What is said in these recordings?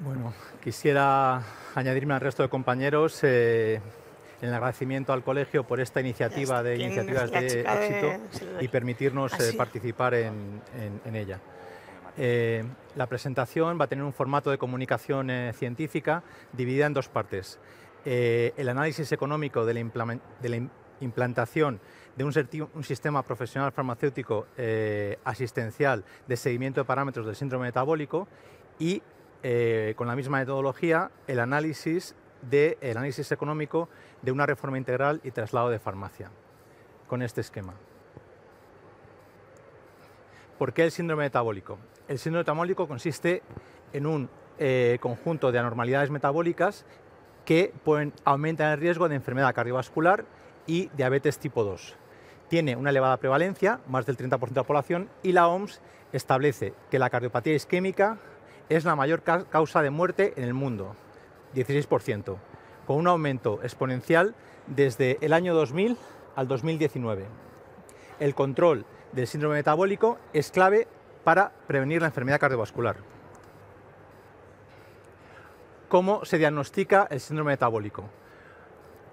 Bueno, quisiera añadirme al resto de compañeros eh, el agradecimiento al colegio por esta iniciativa de iniciativas de éxito y permitirnos eh, participar en, ella. Eh, la presentación va a tener un formato de comunicación científica dividida en dos partes. el análisis económico de la, de la implantación de un, un, sistema profesional farmacéutico asistencial de seguimiento de parámetros del síndrome metabólico y eh, con la misma metodología el análisis, de, análisis económico de una reforma integral y traslado de farmacia, con este esquema. ¿Por qué el síndrome metabólico? El síndrome metabólico consiste en un eh, conjunto de anormalidades metabólicas que aumentan el riesgo de enfermedad cardiovascular y diabetes tipo 2. Tiene una elevada prevalencia, más del 30% de la población, y la OMS establece que la cardiopatía isquémica es la mayor causa de muerte en el mundo, 16%, con un aumento exponencial desde el año 2000 al 2019. El control del síndrome metabólico es clave para prevenir la enfermedad cardiovascular. ¿Cómo se diagnostica el síndrome metabólico?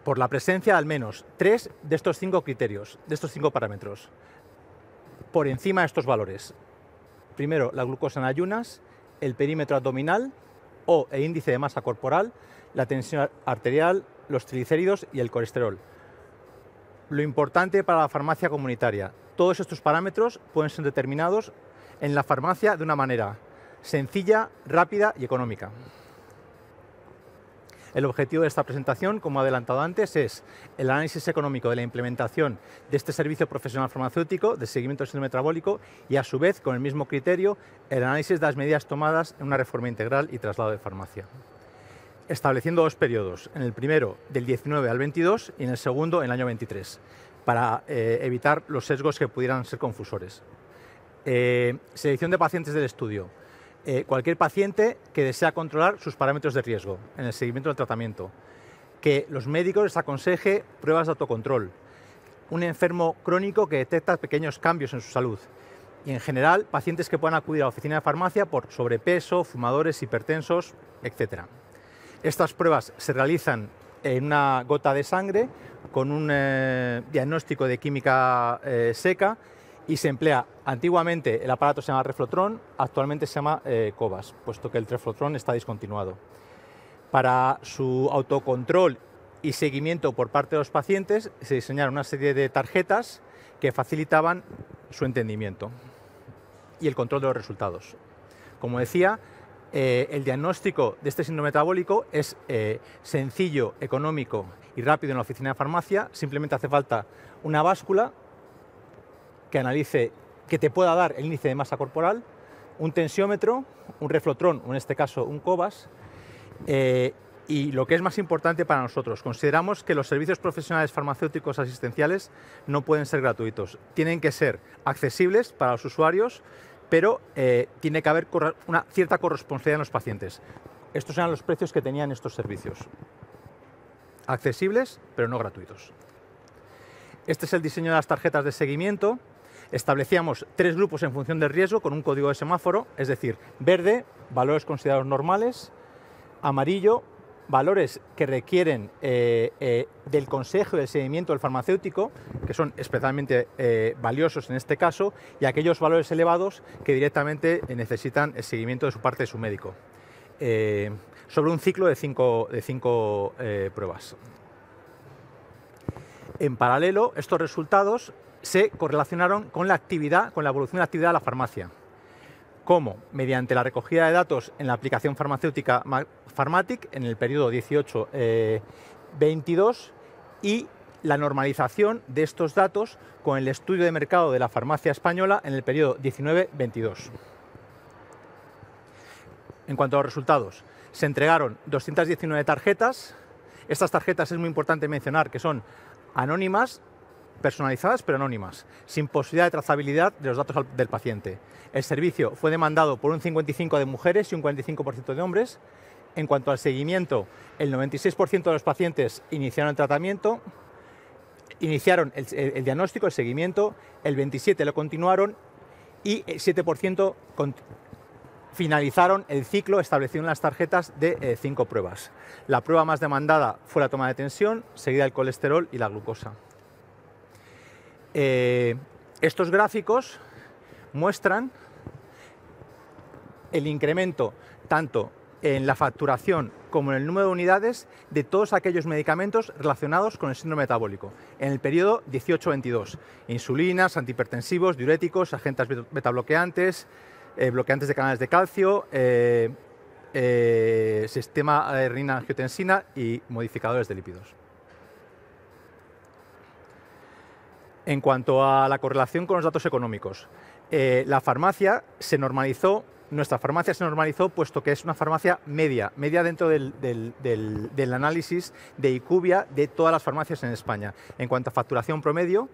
Por la presencia de al menos tres de estos cinco criterios, de estos cinco parámetros, por encima de estos valores. Primero, la glucosa en ayunas, el perímetro abdominal o el índice de masa corporal, la tensión arterial, los triglicéridos y el colesterol. Lo importante para la farmacia comunitaria, todos estos parámetros pueden ser determinados en la farmacia de una manera sencilla, rápida y económica. El objetivo de esta presentación, como adelantado antes, es el análisis económico de la implementación de este servicio profesional farmacéutico de seguimiento del síndrome metabólico y, a su vez, con el mismo criterio, el análisis de las medidas tomadas en una reforma integral y traslado de farmacia estableciendo dos periodos, en el primero del 19 al 22 y en el segundo en el año 23, para eh, evitar los sesgos que pudieran ser confusores. Eh, selección de pacientes del estudio. Eh, cualquier paciente que desea controlar sus parámetros de riesgo en el seguimiento del tratamiento, que los médicos les aconseje pruebas de autocontrol, un enfermo crónico que detecta pequeños cambios en su salud y en general pacientes que puedan acudir a la oficina de farmacia por sobrepeso, fumadores, hipertensos, etc. Estas pruebas se realizan en una gota de sangre con un eh, diagnóstico de química eh, seca y se emplea antiguamente el aparato se llama Reflotron, actualmente se llama eh, COVAS... puesto que el Reflotron está discontinuado. Para su autocontrol y seguimiento por parte de los pacientes se diseñaron una serie de tarjetas que facilitaban su entendimiento y el control de los resultados. Como decía, eh, el diagnóstico de este síndrome metabólico es eh, sencillo, económico y rápido en la oficina de farmacia. Simplemente hace falta una báscula que analice, que te pueda dar el índice de masa corporal, un tensiómetro, un reflotrón, en este caso un COBAS, eh, y lo que es más importante para nosotros, consideramos que los servicios profesionales farmacéuticos asistenciales no pueden ser gratuitos, tienen que ser accesibles para los usuarios, pero eh, tiene que haber una cierta corresponsabilidad en los pacientes. Estos eran los precios que tenían estos servicios. Accesibles, pero no gratuitos. Este es el diseño de las tarjetas de seguimiento. Establecíamos tres grupos en función del riesgo con un código de semáforo, es decir, verde, valores considerados normales, amarillo, valores que requieren eh, eh, del consejo de del seguimiento del farmacéutico, que son especialmente eh, valiosos en este caso, y aquellos valores elevados que directamente necesitan el seguimiento de su parte de su médico, sobre un ciclo de cinco, de cinco pruebas. En paralelo, estos resultados se correlacionaron con la actividad, con la evolución de la actividad de la farmacia. como Mediante la recogida de datos en la aplicación farmacéutica Pharmatic en el periodo 18-22 eh, y la normalización de estos datos con el estudio de mercado de la farmacia española en el periodo 19-22. En cuanto a los resultados, se entregaron 219 tarjetas. Estas tarjetas es muy importante mencionar que son anónimas, personalizadas pero anónimas, sin posibilidad de trazabilidad de los datos del paciente. El servicio fue demandado por un 55% de mujeres y un 45% de hombres. En cuanto al seguimiento, el 96% de los pacientes iniciaron el tratamiento, iniciaron el, diagnóstico, el seguimiento, el 27% lo continuaron y el 7% finalizaron el ciclo establecido en las tarjetas de eh, cinco pruebas. La prueba más demandada fue la toma de tensión, seguida el colesterol y la glucosa. Eh, estos gráficos muestran el incremento tanto en la facturación como en el número de unidades de todos aquellos medicamentos relacionados con el síndrome metabólico en el periodo 18-22. Insulinas, antihipertensivos, diuréticos, agentes betabloqueantes, eh, bloqueantes de canales de calcio, eh, sistema renina-angiotensina y modificadores de lípidos. En cuanto a la correlación con los datos económicos, eh, la farmacia se normalizó, nuestra farmacia se normalizó puesto que es una farmacia media, media dentro del, análisis de ICUBIA de todas las farmacias en España. En cuanto a facturación promedio,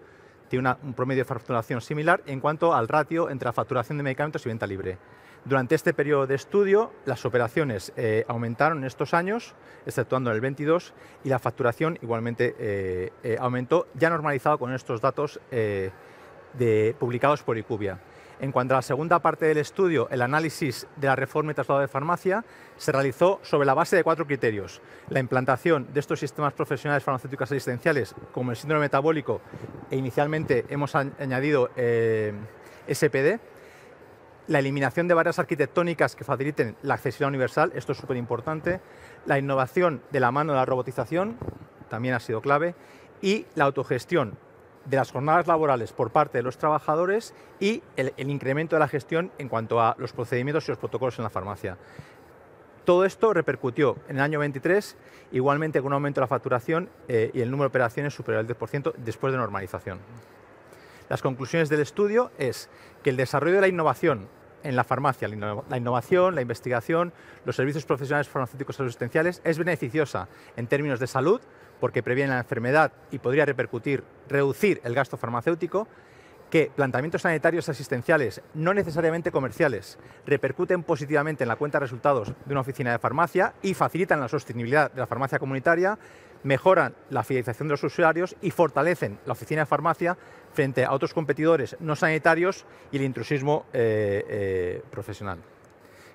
tiene un promedio de facturación similar en cuanto al ratio entre la facturación de medicamentos y venta libre. Durante este periodo de estudio, las operaciones eh, aumentaron en estos años, exceptuando en el 22, y la facturación igualmente eh, eh, aumentó, ya normalizado con estos datos publicados por Icubia. En cuanto a la segunda parte del estudio, el análisis de la reforma y traslado de farmacia se realizó sobre la base de cuatro criterios. La implantación de estos sistemas profesionales farmacéuticos asistenciales, como el síndrome metabólico, e inicialmente hemos añadido SPD, la eliminación de barreras arquitectónicas que faciliten la accesibilidad universal, esto es súper importante, la innovación de la mano de la robotización, también ha sido clave, y la autogestión de las jornadas laborales por parte de los trabajadores y el, incremento de la gestión en cuanto a los procedimientos y los protocolos en la farmacia. Todo esto repercutió en el año 23, igualmente con un aumento de la facturación eh, y el número de operaciones superior al 10% después de normalización. Las conclusiones del estudio es que el desarrollo de la innovación en la farmacia. La, innovación, la investigación, los servicios profesionales farmacéuticos asistenciales es beneficiosa en términos de salud, porque previene la enfermedad y podría repercutir, reducir el gasto farmacéutico, que planteamientos sanitarios asistenciales, no necesariamente comerciales, repercuten positivamente en la cuenta de resultados de una oficina de farmacia y facilitan la sostenibilidad de la farmacia comunitaria mejoran la fidelización de los usuarios y fortalecen la oficina de farmacia frente a otros competidores no sanitarios y el intrusismo eh, eh, profesional.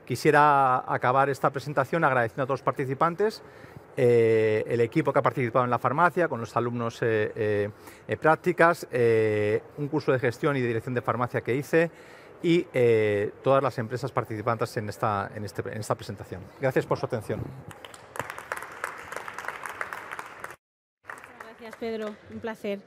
Quisiera acabar esta presentación agradeciendo a todos los participantes, eh, el equipo que ha participado en la farmacia, con los alumnos prácticas, un curso de gestión y dirección de farmacia que hice y todas las empresas participantes en esta, en, este, en esta presentación. Gracias por su atención. Pedro, un placer.